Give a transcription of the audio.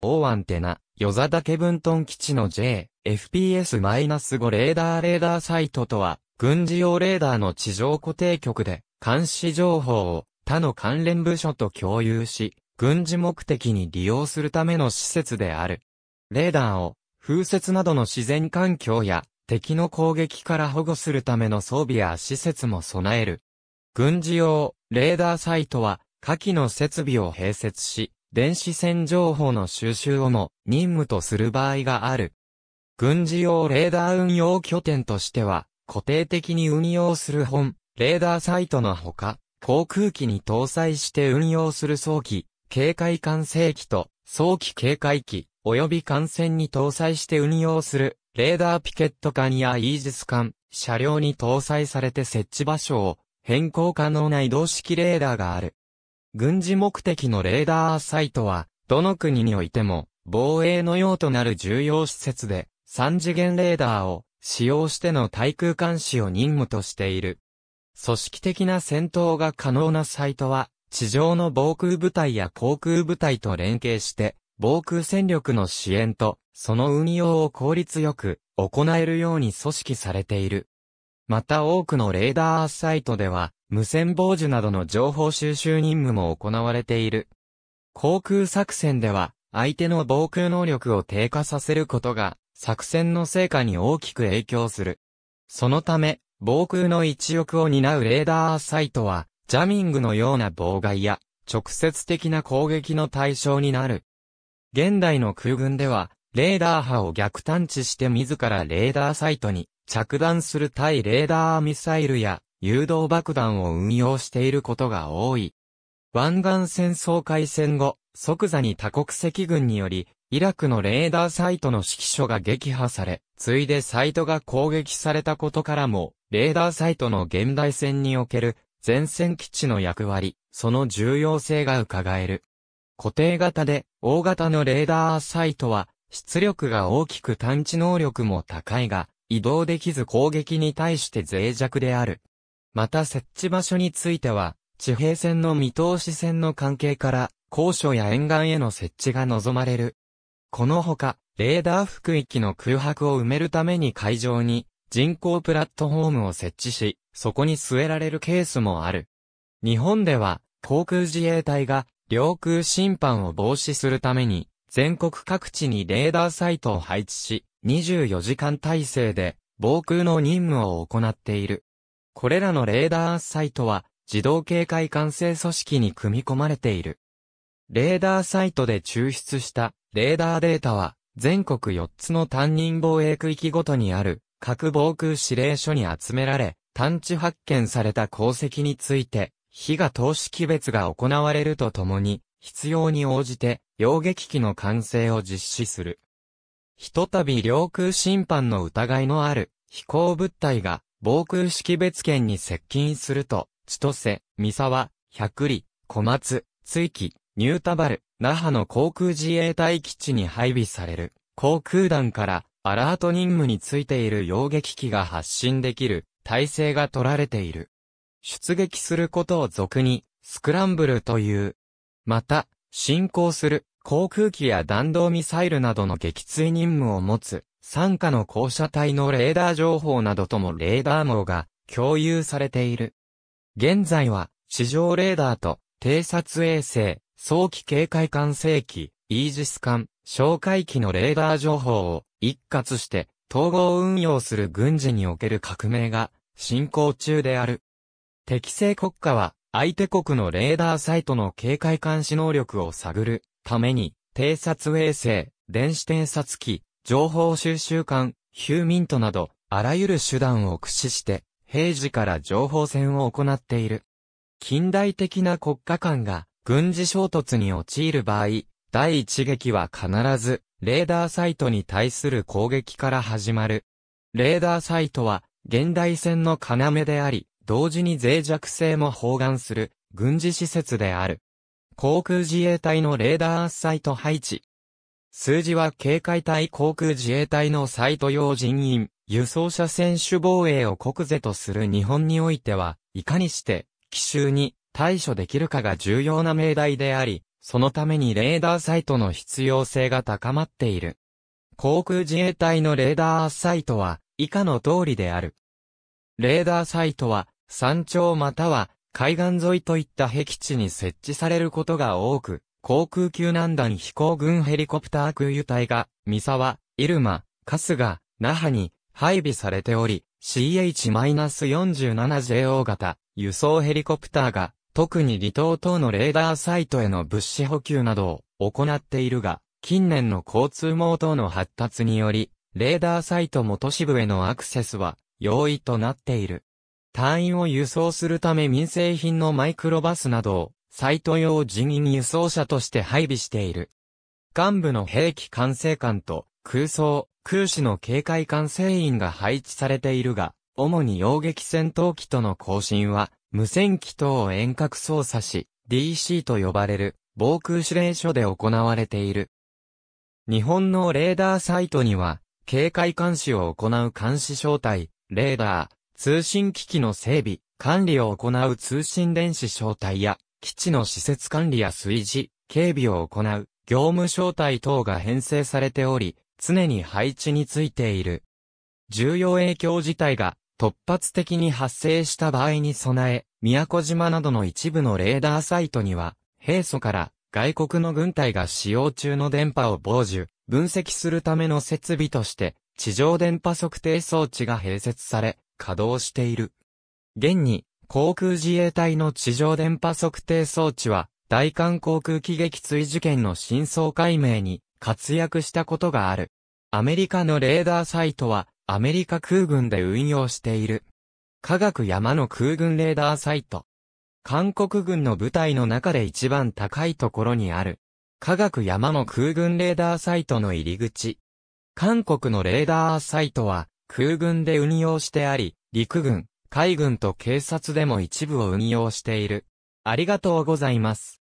大アンテナ、与座岳分屯基地の J、FPS-5 レーダーレーダーサイトとは、軍事用レーダーの地上固定局で、監視情報を他の関連部署と共有し、軍事目的に利用するための施設である。レーダーを、風雪などの自然環境や、敵の攻撃から保護するための装備や施設も備える。軍事用、レーダーサイトは、下記の設備を併設し、電子戦情報の収集をも任務とする場合がある。軍事用レーダー運用拠点としては、固定的に運用する本、レーダーサイトのほか、航空機に搭載して運用する早期、警戒管制機と早期警戒機、及び艦船に搭載して運用する、レーダーピケット艦やイージス艦、車両に搭載されて設置場所を変更可能な移動式レーダーがある。軍事目的のレーダーサイトは、どの国においても、防衛の用となる重要施設で、3次元レーダーを使用しての対空監視を任務としている。組織的な戦闘が可能なサイトは、地上の防空部隊や航空部隊と連携して、防空戦力の支援と、その運用を効率よく行えるように組織されている。また多くのレーダーサイトでは、無線傍受などの情報収集任務も行われている。航空作戦では、相手の防空能力を低下させることが、作戦の成果に大きく影響する。そのため、防空の一翼を担うレーダーサイトは、ジャミングのような妨害や、直接的な攻撃の対象になる。現代の空軍では、レーダー波を逆探知して自らレーダーサイトに着弾する対レーダーミサイルや誘導爆弾を運用していることが多い。湾岸戦争開戦後、即座に多国籍軍により、イラクのレーダーサイトの指揮所が撃破され、ついでサイトが攻撃されたことからも、レーダーサイトの現代戦における前線基地の役割、その重要性が伺える。固定型で大型のレーダーサイトは出力が大きく探知能力も高いが、移動できず攻撃に対して脆弱である。また設置場所については、地平線の見通し線の関係から、高所や沿岸への設置が望まれる。このほか、レーダー服域の空白を埋めるために会場に人工プラットフォームを設置し、そこに据えられるケースもある。日本では、航空自衛隊が領空侵犯を防止するために、全国各地にレーダーサイトを配置し、24時間体制で防空の任務を行っている。これらのレーダーサイトは、自動警戒管制組織に組み込まれている。レーダーサイトで抽出したレーダーデータは、全国4つの担任防衛区域ごとにある各防空指令所に集められ、探知発見された功績について、火が投資識別が行われるとともに、必要に応じて、溶撃機の完成を実施する。ひとたび領空侵犯の疑いのある飛行物体が防空識別圏に接近すると、千歳、三沢、百里、小松、追記、ニュータバル、那覇の航空自衛隊基地に配備される、航空団から、アラート任務についている揚撃機が発信できる、体制が取られている。出撃することを俗に、スクランブルという。また、進行する、航空機や弾道ミサイルなどの撃墜任務を持つ、参加の校舎体のレーダー情報などともレーダー網が共有されている。現在は、地上レーダーと、偵察衛星、早期警戒管制機、イージス艦、哨戒機のレーダー情報を一括して統合運用する軍事における革命が進行中である。適正国家は相手国のレーダーサイトの警戒監視能力を探るために偵察衛星、電子偵察機、情報収集艦、ヒューミントなど、あらゆる手段を駆使して、平時から情報戦を行っている。近代的な国家間が軍事衝突に陥る場合、第一撃は必ず、レーダーサイトに対する攻撃から始まる。レーダーサイトは、現代戦の要であり、同時に脆弱性も包含する、軍事施設である。航空自衛隊のレーダーサイト配置、数字は警戒隊航空自衛隊のサイト用人員、輸送車選手防衛を国是とする日本においては、いかにして、奇襲に対処できるかが重要な命題であり、そのためにレーダーサイトの必要性が高まっている。航空自衛隊のレーダーサイトは、以下の通りである。レーダーサイトは、山頂または海岸沿いといった壁地に設置されることが多く、航空救難団飛行軍ヘリコプター空輸隊が、三沢、入間、春日、那覇に配備されており、CH-47JO 型輸送ヘリコプターが、特に離島等のレーダーサイトへの物資補給などを行っているが、近年の交通網等の発達により、レーダーサイトも都市部へのアクセスは容易となっている。隊員を輸送するため民生品のマイクロバスなどをサイト用人員輸送車として配備している。幹部の兵器管制官と空想、空手の警戒管制員が配置されているが、主に洋撃戦闘機との交信は、無線機等を遠隔操作し、DC と呼ばれる防空指令所で行われている。日本のレーダーサイトには、警戒監視を行う監視招待、レーダー、通信機器の整備、管理を行う通信電子招待や、基地の施設管理や炊事、警備を行う、業務招待等が編成されており、常に配置についている。重要影響事態が突発的に発生した場合に備え、宮古島などの一部のレーダーサイトには、平素から外国の軍隊が使用中の電波を傍受、分析するための設備として、地上電波測定装置が併設され、稼働している。現に、航空自衛隊の地上電波測定装置は、大韓航空機撃墜事件の真相解明に活躍したことがある。アメリカのレーダーサイトは、アメリカ空軍で運用している。科学山の空軍レーダーサイト。韓国軍の部隊の中で一番高いところにある。科学山の空軍レーダーサイトの入り口。韓国のレーダーサイトは空軍で運用してあり、陸軍、海軍と警察でも一部を運用している。ありがとうございます。